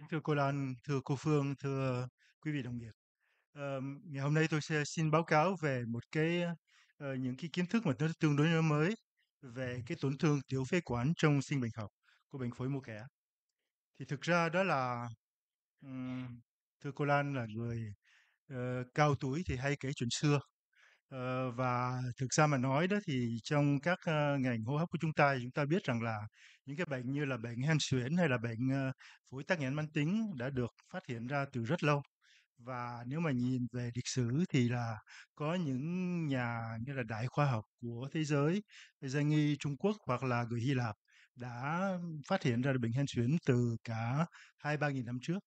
Dạ. thưa cô Lan, thưa cô Phương, thưa quý vị đồng nghiệp. Uh, ngày hôm nay tôi sẽ xin báo cáo về một cái uh, những cái kiến thức mà nó tương đối mới về cái tổn thương tiểu phế quản trong sinh bệnh học của bệnh phổi mô kẻ. Thì thực ra đó là um, thưa cô Lan là người uh, cao tuổi thì hay kể chuyện xưa Ờ, và thực ra mà nói đó thì trong các, ờ, ngành hô hấp của chúng ta thì chúng ta biết rằng là những cái bệnh như là bệnh hen suyễn hay là bệnh, ờ, phổi tắc nghẽn mãn tính đã được phát hiện ra từ rất lâu. Và nếu mà nhìn về lịch sử thì là có những nhà như là đại khoa học của thế giới, danh y Trung Quốc hoặc là người Hy Lạp đã phát hiện ra bệnh hen suyễn từ cả hai ba nghìn năm trước.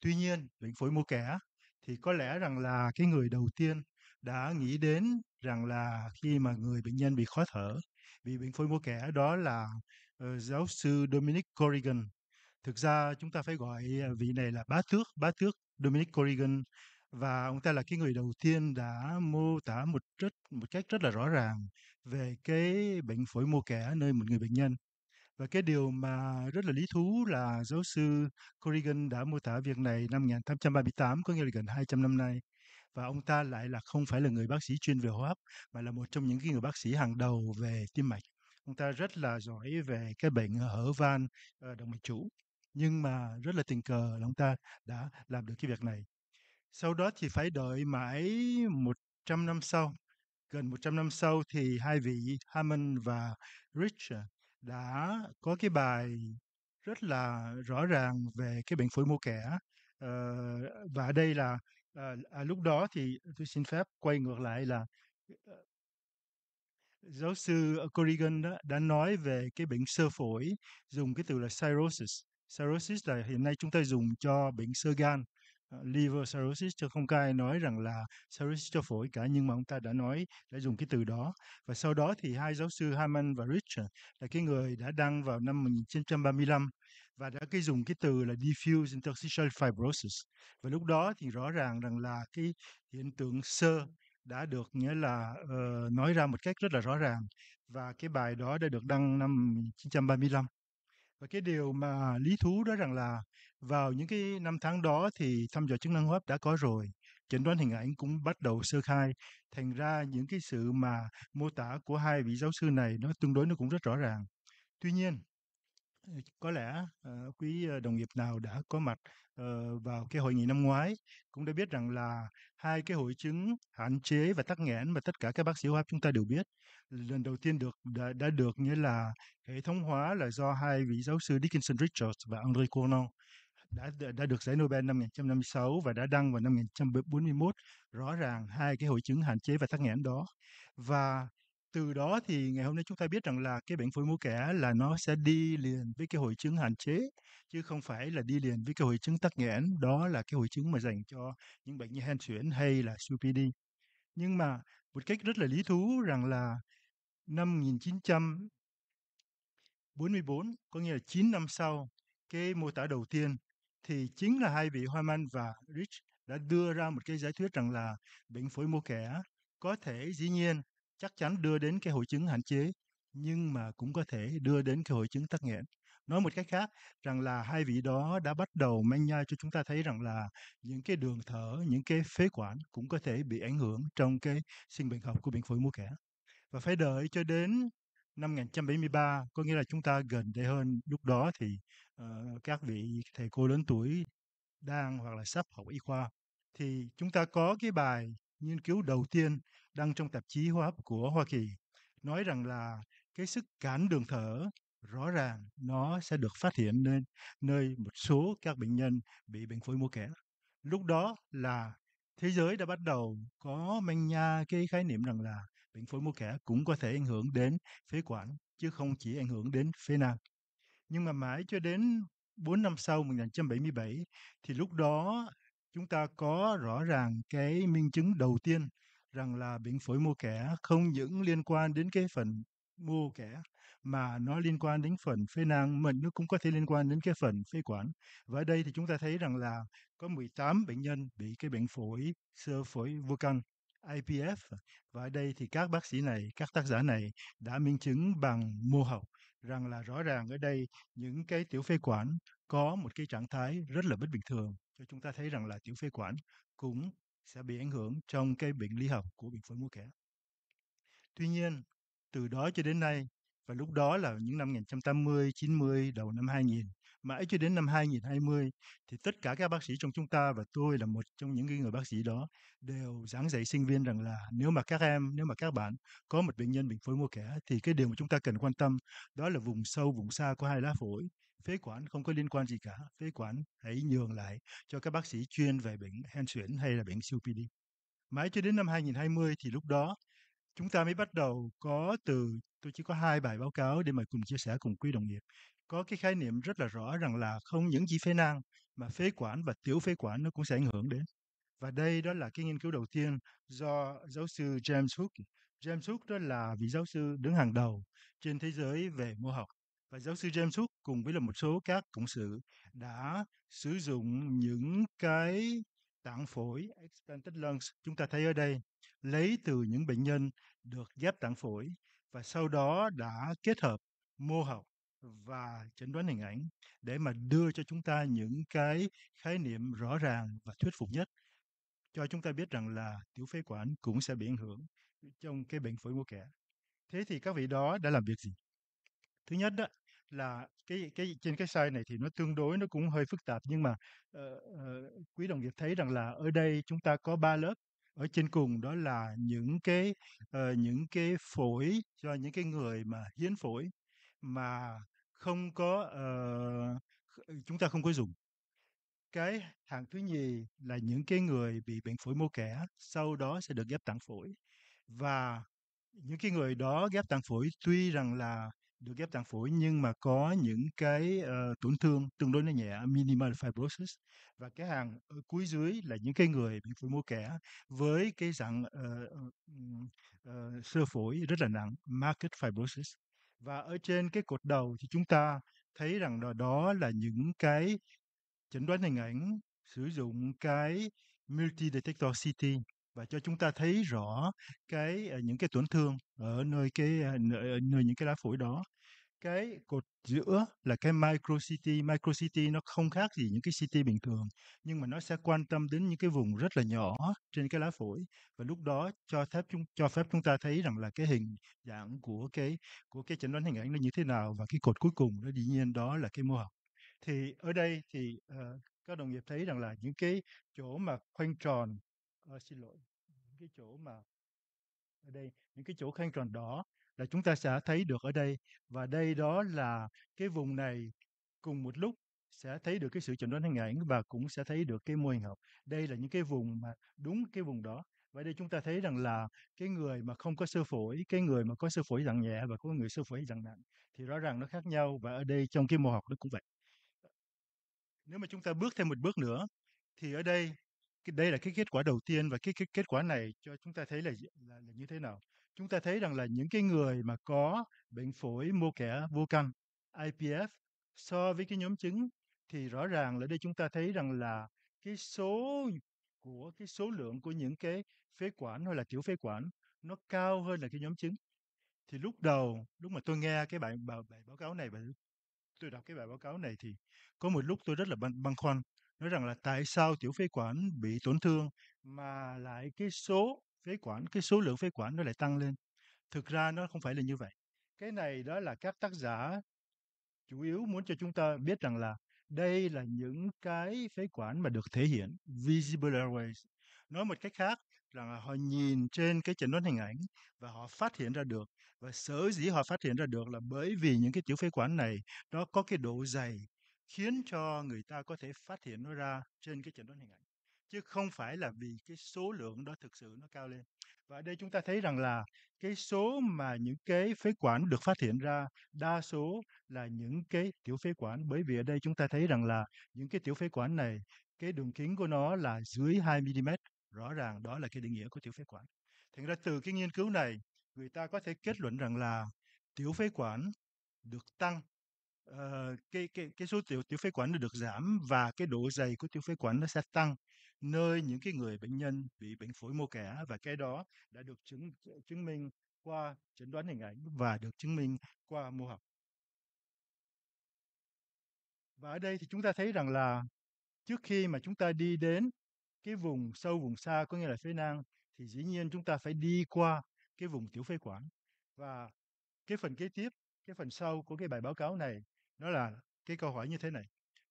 Tuy nhiên, bệnh phổi mô kẻ thì có lẽ rằng là cái người đầu tiên đã nghĩ đến rằng là khi mà người bệnh nhân bị khó thở vì bệnh phổi mô kẻ đó là uh, giáo sư Dominic Corrigan thực ra chúng ta phải gọi ờ, vị này là bá tước bá tước Dominic Corrigan và ông ta là cái người đầu tiên đã mô tả một rất một cách rất là rõ ràng về cái bệnh phổi mô kẻ nơi một người bệnh nhân và cái điều mà rất là lý thú là giáo sư Corrigan đã mô tả việc này năm 1838 có nghĩa là gần 200 năm nay và ông ta lại là không phải là người bác sĩ chuyên về hô hấp mà là một trong những cái người bác sĩ hàng đầu về tim mạch ông ta rất là giỏi về cái bệnh ờ, hở van ờ, động mạch chủ nhưng mà rất là tình cờ là ông ta đã làm được cái việc này sau đó thì phải đợi mãi 100 năm sau gần 100 năm sau thì hai vị Hammond và Rich ờ, đã có cái bài rất là rõ ràng về cái bệnh phổi mô kẻ và đây là À, à, lúc đó thì tôi xin phép quay ngược lại là ờ, giáo sư Corrigan đó đã nói về cái bệnh sơ phổi dùng cái từ là cirrhosis. Cirrhosis là hiện nay chúng ta dùng cho bệnh sơ gan Ờ, liver cirrhosis cho không cai nói rằng là cirrhosis cho phổi cả nhưng mà ông ta đã nói đã dùng cái từ đó và sau đó thì hai giáo sư Hammond và Richard là cái người đã đăng vào năm 1935 và đã cái dùng cái từ là diffuse interstitial fibrosis và lúc đó thì rõ ràng rằng là cái hiện tượng sơ đã được nghĩa là uh, nói ra một cách rất là rõ ràng và cái bài đó đã được đăng năm 1935 và cái điều mà lý thú đó rằng là vào những cái năm tháng đó thì thăm dò chức năng hô hấp đã có rồi, chẩn đoán hình ảnh cũng bắt đầu sơ khai, thành ra những cái sự mà mô tả của hai vị giáo sư này nó tương đối nó cũng rất rõ ràng. Tuy nhiên, Ờ, có lẽ ờ, quý ờ, đồng nghiệp nào đã có mặt vào cái hội nghị năm ngoái cũng đã biết rằng là hai cái hội chứng hạn chế và tắc nghẽn mà tất cả các bác sĩ hóa chúng ta đều biết lần đầu tiên được đã, đã được nghĩa là hệ thống hóa là do hai vị giáo sư Dickinson Richards và André Cournon đã đã được giải Nobel năm 1956 và đã đăng vào năm 1941 rõ ràng hai cái hội chứng hạn chế và tắc nghẽn đó và từ đó thì ngày hôm nay chúng ta biết rằng là cái bệnh phổi mũ kẻ là nó sẽ đi liền với cái hội chứng hạn chế chứ không phải là đi liền với cái hội chứng tắc nghẽn đó là cái hội chứng mà dành cho những bệnh như hen suyễn hay là COPD nhưng mà một cách rất là lý thú rằng là năm 1944 có nghĩa là 9 năm sau cái mô tả đầu tiên thì chính là hai vị Hoaman và Rich đã đưa ra một cái giải thuyết rằng là bệnh phổi mô kẻ có thể dĩ nhiên chắc chắn đưa đến cái hội chứng hạn chế nhưng mà cũng có thể đưa đến cái hội chứng tắc nghẽn nói một cách khác rằng là hai vị đó đã bắt đầu manh nha cho chúng ta thấy rằng là những cái đường thở những cái phế quản cũng có thể bị ảnh hưởng trong cái sinh bệnh học của bệnh phổi mô kẽ và phải đợi cho đến năm 1973 có nghĩa là chúng ta gần đây hơn lúc đó thì uh, các vị thầy cô lớn tuổi đang hoặc là sắp học y khoa thì chúng ta có cái bài nghiên cứu đầu tiên đăng trong tạp chí hô hấp của Hoa Kỳ nói rằng là cái sức cản đường thở rõ ràng nó sẽ được phát hiện nơi nơi một số các bệnh nhân bị bệnh phổi mô kẽ. Lúc đó là thế giới đã bắt đầu có manh nha cái khái niệm rằng là bệnh phổi mô kẽ cũng có thể ảnh hưởng đến phế quản chứ không chỉ ảnh hưởng đến phế nang. Nhưng mà mãi cho đến 4 năm sau 1977 thì lúc đó chúng ta có rõ ràng cái minh chứng đầu tiên rằng là bệnh phổi mô kẻ không những liên quan đến cái phần mô kẻ mà nó liên quan đến phần phế nang mình nó cũng có thể liên quan đến cái phần phế quản và ở đây thì chúng ta thấy rằng là có 18 bệnh nhân bị cái bệnh phổi sơ phổi vô căn IPF và ở đây thì các bác sĩ này các tác giả này đã minh chứng bằng mô học rằng là rõ ràng ở đây những cái tiểu phế quản có một cái trạng thái rất là bất bình thường cho chúng ta thấy rằng là tiểu phế quản cũng sẽ bị ảnh hưởng trong cái bệnh lý học của bệnh phổi mũ kẽ. Tuy nhiên, từ đó cho đến nay, và lúc đó là những năm 1980, 90, đầu năm 2000, mãi cho đến năm 2020 thì tất cả các bác sĩ trong chúng ta và tôi là một trong những người bác sĩ đó đều giảng dạy sinh viên rằng là nếu mà các em, nếu mà các bạn có một bệnh nhân bệnh phổi mô kẽ thì cái điều mà chúng ta cần quan tâm đó là vùng sâu, vùng xa của hai lá phổi phế quản không có liên quan gì cả phế quản hãy nhường lại cho các bác sĩ chuyên về bệnh hen suyễn hay là bệnh COPD mãi cho đến năm 2020 thì lúc đó chúng ta mới bắt đầu có từ tôi chỉ có hai bài báo cáo để mà cùng chia sẻ cùng quý đồng nghiệp có cái khái niệm rất là rõ rằng là không những chỉ phế nang mà phế quản và tiểu phế quản nó cũng sẽ ảnh hưởng đến và đây đó là cái nghiên cứu đầu tiên do giáo sư James Hook James Hook đó là vị giáo sư đứng hàng đầu trên thế giới về mô học và giáo sư James Cook cùng với là một số các cộng sự đã sử dụng những cái tạng phổi expanded lungs chúng ta thấy ở đây lấy từ những bệnh nhân được ghép tạng phổi và sau đó đã kết hợp mô học và chẩn đoán hình ảnh để mà đưa cho chúng ta những cái khái niệm rõ ràng và thuyết phục nhất cho chúng ta biết rằng là tiểu phế quản cũng sẽ bị ảnh hưởng trong cái bệnh phổi của kẻ. Thế thì các vị đó đã làm việc gì? Thứ nhất đó là cái cái trên cái slide này thì nó tương đối nó cũng hơi phức tạp nhưng mà, ờ, ờ, quý đồng nghiệp thấy rằng là ở đây chúng ta có ba lớp. Ở trên cùng đó là những cái, ờ, những cái phổi cho những cái người mà hiến phổi mà không có, ờ, chúng ta không có dùng. Cái hạng thứ nhì là những cái người bị bệnh phổi mô kẻ, sau đó sẽ được ghép tạng phổi. Và những cái người đó ghép tạng phổi tuy rằng là được ghép tạng phổi nhưng mà có những cái uh, tổn thương tương đối nó nhẹ minimal fibrosis và cái hàng ở cuối dưới là những cái người bị phổi mô kẻ với cái dạng uh, uh, sơ phổi rất là nặng market fibrosis và ở trên cái cột đầu thì chúng ta thấy rằng là đó là những cái chẩn đoán hình ảnh sử dụng cái multi detector CT và cho chúng ta thấy rõ cái ờ, những cái tổn thương ở nơi cái ờ, nơi, ờ, nơi những cái lá phổi đó cái cột giữa là cái micro CT micro CT nó không khác gì những cái CT bình thường nhưng mà nó sẽ quan tâm đến những cái vùng rất là nhỏ trên cái lá phổi và lúc đó cho phép chúng cho phép chúng ta thấy rằng là cái hình dạng của cái của cái chẩn đoán hình ảnh nó như thế nào và cái cột cuối cùng đó dĩ nhiên đó là cái mô học thì ở đây thì uh, các đồng nghiệp thấy rằng là những cái chỗ mà khoanh tròn uh, xin lỗi những cái chỗ mà ở đây những cái chỗ khăn tròn đỏ là chúng ta sẽ thấy được ở đây và đây đó là cái vùng này cùng một lúc sẽ thấy được cái sự chẩn đoán hình ảnh và cũng sẽ thấy được cái mô hình học đây là những cái vùng mà đúng cái vùng đó và đây chúng ta thấy rằng là cái người mà không có sơ phổi, cái người mà có sơ phổi dạng nhẹ và có người sơ phổi dạng nặng thì rõ ràng nó khác nhau và ở đây trong cái mô học nó cũng vậy. Nếu mà chúng ta bước thêm một bước nữa thì ở đây cái đây là cái kết quả đầu tiên và cái, cái kết quả này cho chúng ta thấy là, là là như thế nào chúng ta thấy rằng là những cái người mà có bệnh phổi mô kẻ vô căn IPF so với cái nhóm chứng thì rõ ràng là đây chúng ta thấy rằng là cái số của cái số lượng của những cái phế quản hay là tiểu phế quản nó cao hơn là cái nhóm chứng thì lúc đầu lúc mà tôi nghe cái bài bài, bài báo cáo này và tôi đọc cái bài báo cáo này thì có một lúc tôi rất là băn, băn khoăn nói rằng là tại sao tiểu phế quản bị tổn thương mà lại cái số phế quản cái số lượng phế quản nó lại tăng lên thực ra nó không phải là như vậy cái này đó là các tác giả chủ yếu muốn cho chúng ta biết rằng là đây là những cái phế quản mà được thể hiện visible airways nói một cách khác rằng là họ nhìn trên cái chẩn đoán hình ảnh và họ phát hiện ra được và sở dĩ họ phát hiện ra được là bởi vì những cái tiểu phế quản này nó có cái độ dày khiến cho người ta có thể phát hiện nó ra trên cái chẩn đoán hình ảnh chứ không phải là vì cái số lượng đó thực sự nó cao lên và ở đây chúng ta thấy rằng là cái số mà những cái phế quản được phát hiện ra đa số là những cái tiểu phế quản bởi vì ở đây chúng ta thấy rằng là những cái tiểu phế quản này cái đường kính của nó là dưới 2 mm rõ ràng đó là cái định nghĩa của tiểu phế quản thành ra từ cái nghiên cứu này người ta có thể kết luận rằng là tiểu phế quản được tăng Ờ, cái cái cái số tiểu tiểu phế quản nó được giảm và cái độ dày của tiểu phế quản nó sẽ tăng nơi những cái người bệnh nhân bị bệnh phổi mô kẻ và cái đó đã được chứng chứng minh qua chẩn đoán hình ảnh và được chứng minh qua mô học. Và ở đây thì chúng ta thấy rằng là trước khi mà chúng ta đi đến cái vùng sâu vùng xa có nghĩa là phế nang thì dĩ nhiên chúng ta phải đi qua cái vùng tiểu phế quản và cái phần kế tiếp cái phần sau của cái bài báo cáo này đó là cái câu hỏi như thế này.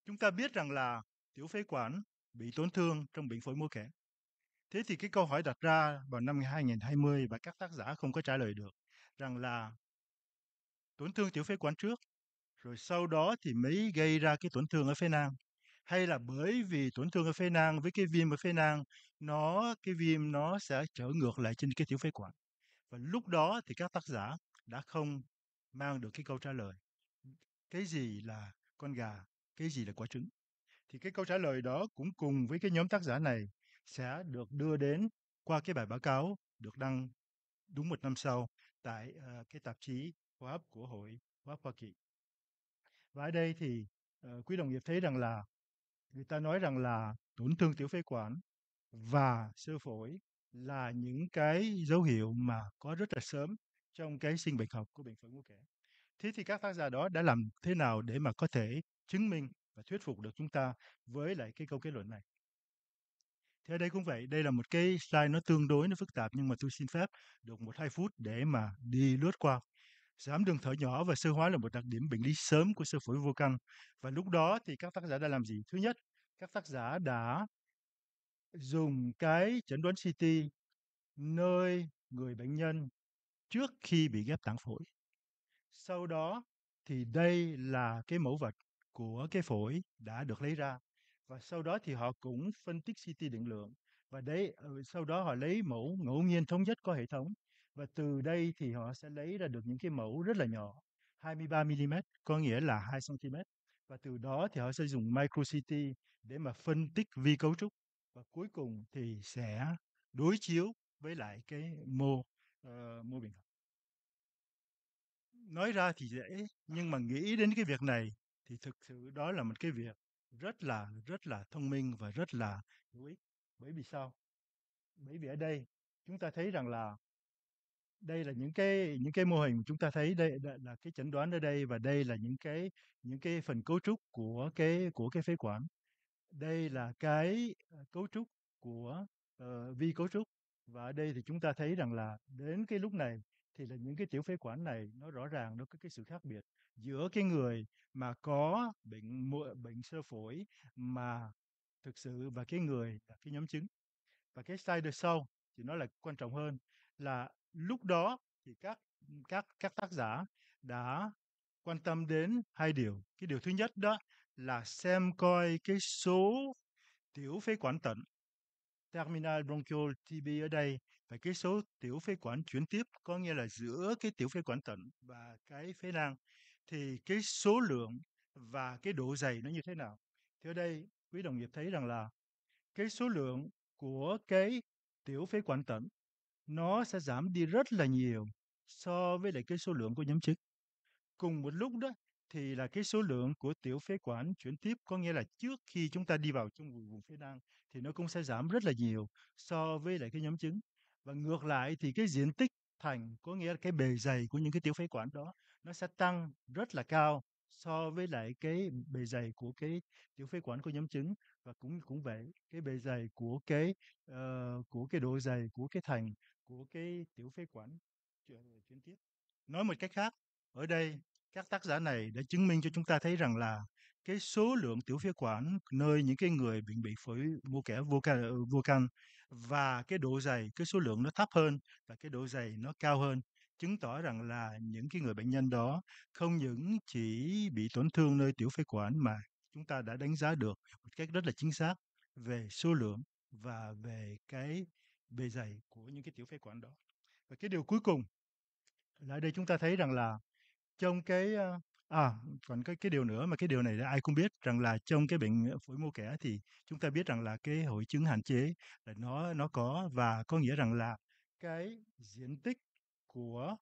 Chúng ta biết rằng là tiểu phế quản bị tổn thương trong bệnh phổi mô kẽ. Thế thì cái câu hỏi đặt ra vào năm 2020 và các tác giả không có trả lời được rằng là tổn thương tiểu phế quản trước rồi sau đó thì mới gây ra cái tổn thương ở phế nang hay là bởi vì tổn thương ở phế nang với cái viêm ở phế nang nó cái viêm nó sẽ trở ngược lại trên cái tiểu phế quản và lúc đó thì các tác giả đã không mang được cái câu trả lời cái gì là con gà, cái gì là quả trứng. Thì cái câu trả lời đó cũng cùng với cái nhóm tác giả này sẽ được đưa đến qua cái bài báo cáo được đăng đúng một năm sau tại uh, cái tạp chí khoa học của Hội khoa học Hoa Kỳ. Và ở đây thì uh, quý đồng nghiệp thấy rằng là người ta nói rằng là tổn thương tiểu phế quản và sơ phổi là những cái dấu hiệu mà có rất là sớm trong cái sinh bệnh học của bệnh phổi mũ kẽ. Thế thì các tác giả đó đã làm thế nào để mà có thể chứng minh và thuyết phục được chúng ta với lại cái câu kết luận này? Thế ở đây cũng vậy, đây là một cái slide nó tương đối nó phức tạp nhưng mà tôi xin phép được một hai phút để mà đi lướt qua. Giảm đường thở nhỏ và sơ hóa là một đặc điểm bệnh lý sớm của sơ phổi vô căn. Và lúc đó thì các tác giả đã làm gì? Thứ nhất, các tác giả đã dùng cái chẩn đoán CT nơi người bệnh nhân trước khi bị ghép tạng phổi sau đó thì đây là cái mẫu vật của cái phổi đã được lấy ra và sau đó thì họ cũng phân tích CT định lượng và đấy ờ, sau đó họ lấy mẫu ngẫu nhiên thống nhất có hệ thống và từ đây thì họ sẽ lấy ra được những cái mẫu rất là nhỏ 23 mm có nghĩa là 2 cm và từ đó thì họ sẽ dùng micro CT để mà phân tích vi cấu trúc và cuối cùng thì sẽ đối chiếu với lại cái mô uh, mô biển học nói ra thì dễ nhưng mà nghĩ đến cái việc này thì thực sự đó là một cái việc rất là rất là thông minh và rất là hữu ích bởi vì sao bởi vì ở đây chúng ta thấy rằng là đây là những cái những cái mô hình chúng ta thấy đây là, cái chẩn đoán ở đây và đây là những cái những cái phần cấu trúc của cái của cái phế quản đây là cái ờ, cấu trúc của uh, vi cấu trúc và ở đây thì chúng ta thấy rằng là đến cái lúc này thì là những cái tiểu phế quản này nó rõ ràng nó có cái sự khác biệt giữa cái người mà có bệnh bệnh sơ phổi mà thực sự và cái người là cái nhóm chứng và cái sai được sau thì nó là quan trọng hơn là lúc đó thì các các các tác giả đã quan tâm đến hai điều cái điều thứ nhất đó là xem coi cái số tiểu phế quản tận terminal bronchial TB ở đây và cái số tiểu phế quản chuyển tiếp có nghĩa là giữa cái tiểu phế quản tận và cái phế nang thì cái số lượng và cái độ dày nó như thế nào thì ở đây quý đồng nghiệp thấy rằng là cái số lượng của cái tiểu phế quản tận nó sẽ giảm đi rất là nhiều so với lại cái số lượng của nhóm chức cùng một lúc đó thì là cái số lượng của tiểu phế quản chuyển tiếp có nghĩa là trước khi chúng ta đi vào trong vùng phế nang thì nó cũng sẽ giảm rất là nhiều so với lại cái nhóm chứng và ngược lại thì cái diện tích thành có nghĩa là cái bề dày của những cái tiểu phế quản đó nó sẽ tăng rất là cao so với lại cái bề dày của cái tiểu phế quản của nhóm trứng và cũng cũng vậy cái bề dày của cái uh, của cái độ dày của cái thành của cái tiểu phế quản chuyển, chuyển tiếp nói một cách khác ở đây các tác giả này đã chứng minh cho chúng ta thấy rằng là cái số lượng tiểu phế quản nơi những cái người bị bị phổi mô kẻ vô can, ờ, vô can và cái độ dày cái số lượng nó thấp hơn và cái độ dày nó cao hơn chứng tỏ rằng là những cái người bệnh nhân đó không những chỉ bị tổn thương nơi tiểu phế quản mà chúng ta đã đánh giá được một cách rất là chính xác về số lượng và về cái bề dày của những cái tiểu phế quản đó. Và cái điều cuối cùng là ở đây chúng ta thấy rằng là trong cái, à, còn cái cái điều nữa mà cái điều này là ai cũng biết rằng là trong cái bệnh, ờ, phổi mô kẻ thì chúng ta biết rằng là cái hội chứng hạn chế là nó nó có và có nghĩa rằng là cái diện tích của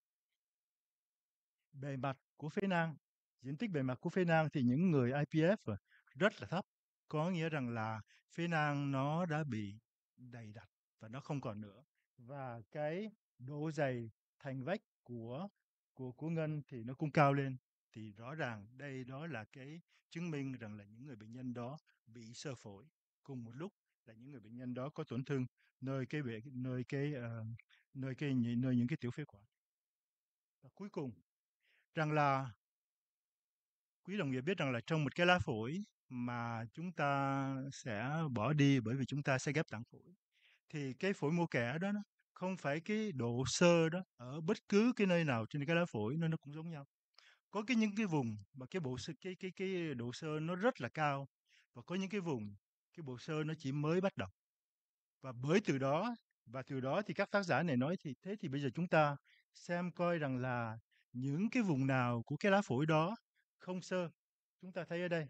bề mặt của phế nang, diện tích bề mặt của phế nang thì những người IPF, à, rất là thấp, có nghĩa rằng là phế nang nó đã bị đầy đặc và nó không còn nữa. Và cái độ dày thành vách của của của ngân thì nó cũng cao lên thì rõ ràng đây đó là cái chứng minh rằng là những người bệnh nhân đó bị sơ phổi cùng một lúc là những người bệnh nhân đó có tổn thương nơi cái bể nơi cái uh, nơi cái nơi những cái tiểu phế quản và cuối cùng rằng là quý đồng nghiệp biết rằng là trong một cái lá phổi mà chúng ta sẽ bỏ đi bởi vì chúng ta sẽ ghép tặng phổi thì cái phổi mô kẻ đó, nó không phải cái độ sơ đó ở bất cứ cái nơi nào trên cái lá phổi nó nó cũng giống nhau có cái những cái vùng mà cái bộ sơ cái cái cái độ sơ nó rất là cao và có những cái vùng cái bộ sơ nó chỉ mới bắt đầu và bởi từ đó và từ đó thì các tác giả này nói thì thế thì bây giờ chúng ta xem coi rằng là những cái vùng nào của cái lá phổi đó không sơ chúng ta thấy ở đây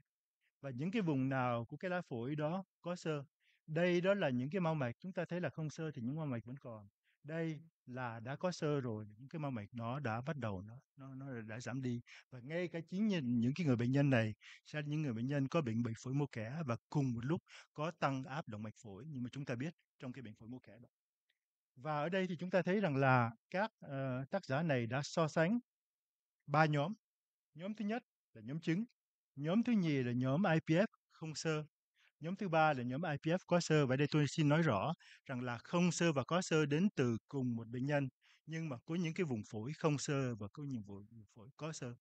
và những cái vùng nào của cái lá phổi đó có sơ đây đó là những cái mau mạch chúng ta thấy là không sơ thì những mau mạch vẫn còn đây là đã có sơ rồi những cái ma mệt nó đã bắt đầu nó nó nó đã giảm đi và ngay cả chính nhìn những cái người bệnh nhân này sẽ những người bệnh nhân có bệnh bị phổi mô kẽ và cùng một lúc có tăng áp động mạch phổi nhưng mà chúng ta biết trong cái bệnh phổi mô kẽ đó và ở đây thì chúng ta thấy rằng là các uh, tác giả này đã so sánh ba nhóm nhóm thứ nhất là nhóm chứng nhóm thứ nhì là nhóm IPF không sơ Nhóm thứ ba là nhóm IPF có sơ và đây tôi xin nói rõ rằng là không sơ và có sơ đến từ cùng một bệnh nhân nhưng mà có những cái vùng phổi không sơ và có những vùng phổi có sơ.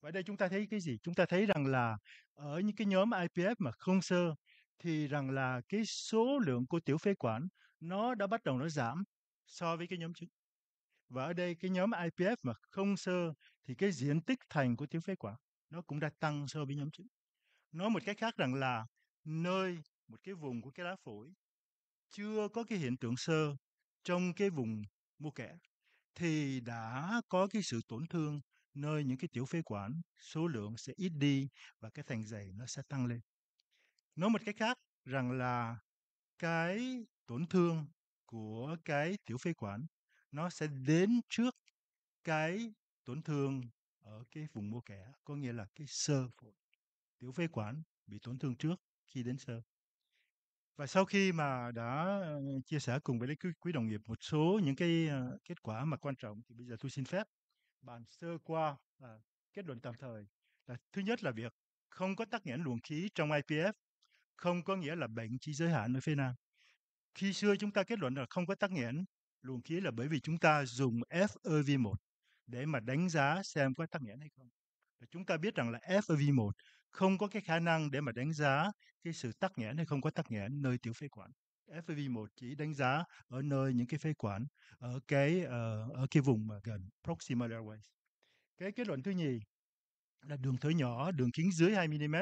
Và đây chúng ta thấy cái gì? Chúng ta thấy rằng là ở những cái nhóm IPF mà không sơ thì rằng là cái số lượng của tiểu phế quản nó đã bắt đầu nó giảm so với cái nhóm trước. Và ở đây cái nhóm IPF mà không sơ thì cái diện tích thành của tiểu phế quản nó cũng đã tăng so với nhóm trước. Nói một cách khác rằng là nơi một cái vùng của cái lá phổi chưa có cái hiện tượng sơ trong cái vùng mô kẽ thì đã có cái sự tổn thương nơi những cái tiểu phế quản số lượng sẽ ít đi và cái thành dày nó sẽ tăng lên nói một cách khác rằng là cái tổn thương của cái tiểu phế quản nó sẽ đến trước cái tổn thương ở cái vùng mô kẽ có nghĩa là cái sơ phổi tiểu phế quản bị tổn thương trước khi đến sớm và sau khi mà đã ờ, chia sẻ cùng với quý, quý đồng nghiệp một số những cái ờ, kết quả mà quan trọng thì bây giờ tôi xin phép bàn sơ qua à, kết luận tạm thời là thứ nhất là việc không có tắc nghẽn luồng khí trong IPF không có nghĩa là bệnh chỉ giới hạn ở phía Nam. Khi xưa chúng ta kết luận là không có tắc nghẽn luồng khí là bởi vì chúng ta dùng FEV1 để mà đánh giá xem có tắc nghẽn hay không. Và chúng ta biết rằng là FEV1 không có cái khả năng để mà đánh giá cái sự tắc nghẽn hay không có tắc nghẽn nơi tiểu phế quản. fv 1 chỉ đánh giá ở nơi những cái phế quản ở cái uh, ở cái vùng mà gần proximal airways. Cái kết luận thứ nhì là đường thở nhỏ, đường kính dưới 2 mm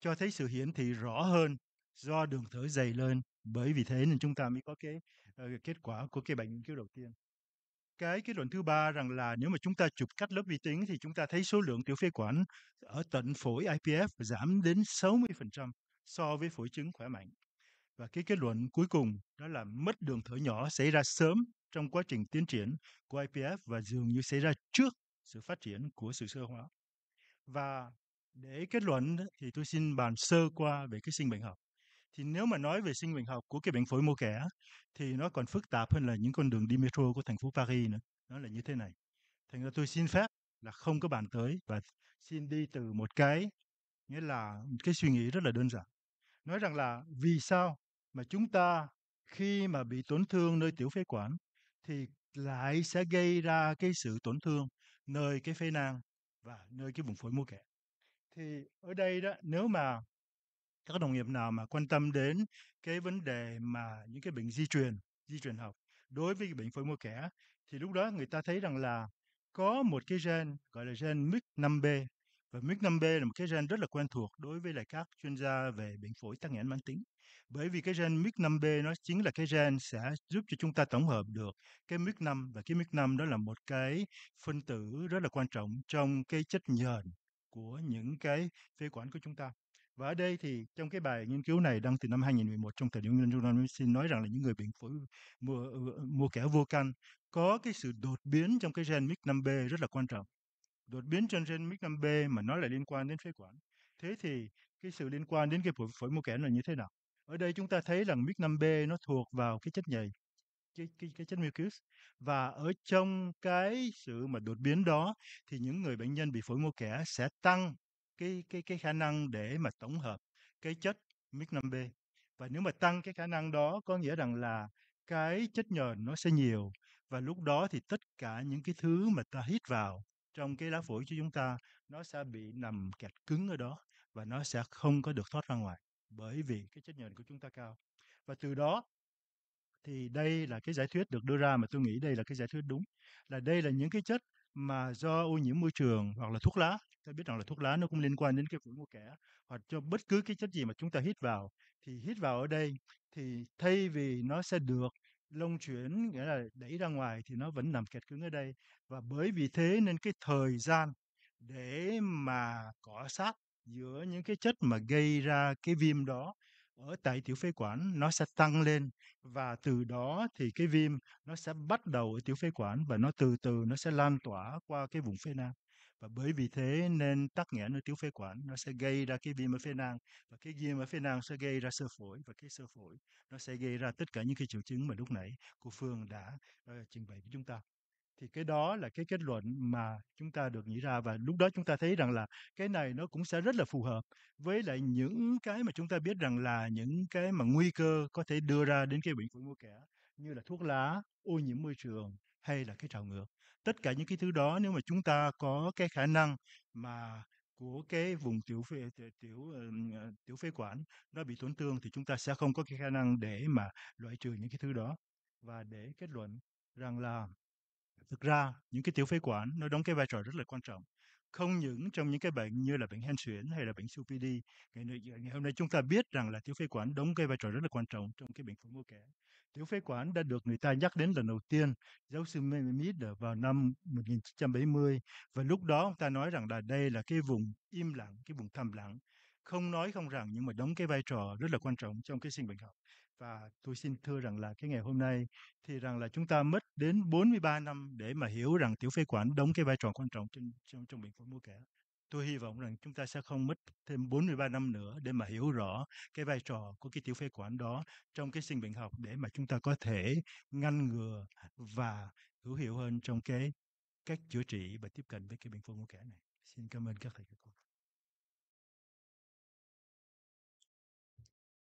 cho thấy sự hiển thị rõ hơn do đường thở dày lên. Bởi vì thế nên chúng ta mới có cái uh, kết quả của cái bệnh nghiên cứu đầu tiên. Cái kết luận thứ ba rằng là nếu mà chúng ta chụp cắt lớp vi tính thì chúng ta thấy số lượng tiểu phế quản ở tận phổi IPF giảm đến 60% so với phổi trứng khỏe mạnh. Và cái kết luận cuối cùng đó là mất đường thở nhỏ xảy ra sớm trong quá trình tiến triển của IPF và dường như xảy ra trước sự phát triển của sự sơ hóa. Và để kết luận thì tôi xin bàn sơ qua về cái sinh bệnh học thì nếu mà nói về sinh bệnh học của cái bệnh phổi mô kẻ thì nó còn phức tạp hơn là những con đường đi metro của thành phố Paris nữa nó là như thế này thành ra tôi xin phép là không có bạn tới và xin đi từ một cái nghĩa là cái suy nghĩ rất là đơn giản nói rằng là vì sao mà chúng ta khi mà bị tổn thương nơi tiểu phế quản thì lại sẽ gây ra cái sự tổn thương nơi cái phế nang và nơi cái vùng phổi mô kẻ thì ở đây đó nếu mà các đồng nghiệp nào mà quan tâm đến cái vấn đề mà những cái bệnh di truyền di truyền học đối với bệnh phổi mô kẽ thì lúc đó người ta thấy rằng là có một cái gen gọi là gen MYC5B và MYC5B là một cái gen rất là quen thuộc đối với lại các chuyên gia về bệnh phổi tắc nghẽn mãn tính. Bởi vì cái gen MYC5B nó chính là cái gen sẽ giúp cho chúng ta tổng hợp được cái MYC5 và cái MYC5 đó là một cái phân tử rất là quan trọng trong cái chất nhờn của những cái phế quản của chúng ta. Và ở đây thì trong cái bài nghiên cứu này đăng từ năm 2011 trong tờ New England Journal of Medicine nói rằng là những người bệnh phổi mua ờ, mua kẻ vô can có cái sự đột biến trong cái gen MYC5B rất là quan trọng. Đột biến trên gen MYC5B mà nó lại liên quan đến phế quản. Thế thì cái sự liên quan đến cái phổi, phổi mua kẻ là như thế nào? Ở đây chúng ta thấy rằng MYC5B nó thuộc vào cái chất nhầy cái, cái, cái chất mucus và ở trong cái sự mà đột biến đó thì những người bệnh nhân bị phổi mô kẻ sẽ tăng cái cái cái khả năng để mà tổng hợp cái chất mix-5B. Và nếu mà tăng cái khả năng đó có nghĩa rằng là cái chất nhờn nó sẽ nhiều và lúc đó thì tất cả những cái thứ mà ta hít vào trong cái lá phổi của chúng ta nó sẽ bị nằm kẹt cứng ở đó và nó sẽ không có được thoát ra ngoài bởi vì cái chất nhờn của chúng ta cao. Và từ đó thì đây là cái giải thuyết được đưa ra mà tôi nghĩ đây là cái giải thuyết đúng là đây là những cái chất mà do ô nhiễm môi trường hoặc là thuốc lá ta biết rằng là thuốc lá nó cũng liên quan đến cái phổi mô kẻ hoặc cho bất cứ cái chất gì mà chúng ta hít vào thì hít vào ở đây thì thay vì nó sẽ được lông chuyển nghĩa là đẩy ra ngoài thì nó vẫn nằm kẹt cứng ở đây và bởi vì thế nên cái thời gian để mà cọ sát giữa những cái chất mà gây ra cái viêm đó ở tại tiểu phế quản nó sẽ tăng lên và từ đó thì cái viêm nó sẽ bắt đầu ở tiểu phế quản và nó từ từ nó sẽ lan tỏa qua cái vùng phế nang và bởi vì thế nên tắc nghẽn ở tiểu phế quản nó sẽ gây ra cái viêm ở phế nang và cái viêm ở phế nang sẽ gây ra sơ phổi và cái sơ phổi nó sẽ gây ra tất cả những cái triệu chứng mà lúc nãy cô Phương đã uh, trình bày với chúng ta thì cái đó là cái kết luận mà chúng ta được nghĩ ra và lúc đó chúng ta thấy rằng là cái này nó cũng sẽ rất là phù hợp với lại những cái mà chúng ta biết rằng là những cái mà nguy cơ có thể đưa ra đến cái bệnh phổi mô kẻ như là thuốc lá ô nhiễm môi trường hay là cái trào ngược tất cả những cái thứ đó nếu mà chúng ta có cái khả năng mà của cái vùng tiểu phế tiểu ờ, ờ, tiểu, phế quản nó bị tổn thương thì chúng ta sẽ không có cái khả năng để mà loại trừ những cái thứ đó và để kết luận rằng là thực ra những cái tiểu phế quản nó đóng cái vai trò rất là quan trọng không những trong những cái bệnh như là bệnh hen suyễn hay là bệnh COPD ngày, ngày hôm nay chúng ta biết rằng là tiểu phế quản đóng cái vai trò rất là quan trọng trong cái bệnh phổi mô kẽ tiểu phế quản đã được người ta nhắc đến lần đầu tiên giáo sư Mead vào năm 1970 và lúc đó ông ta nói rằng là đây là cái vùng im lặng cái vùng thầm lặng không nói không rằng nhưng mà đóng cái vai trò rất là quan trọng trong cái sinh bệnh học và tôi xin thưa rằng là cái ngày hôm nay thì rằng là chúng ta mất đến 43 năm để mà hiểu rằng tiểu phế quản đóng cái vai trò quan trọng trên trong trong bệnh phổi mô kẻ tôi hy vọng rằng chúng ta sẽ không mất thêm 43 năm nữa để mà hiểu rõ cái vai trò của cái tiểu phế quản đó trong cái sinh bệnh học để mà chúng ta có thể ngăn ngừa và hữu hiệu hơn trong cái cách chữa trị và tiếp cận với cái bệnh phổi mô kẻ này. Xin cảm ơn các thầy các cô.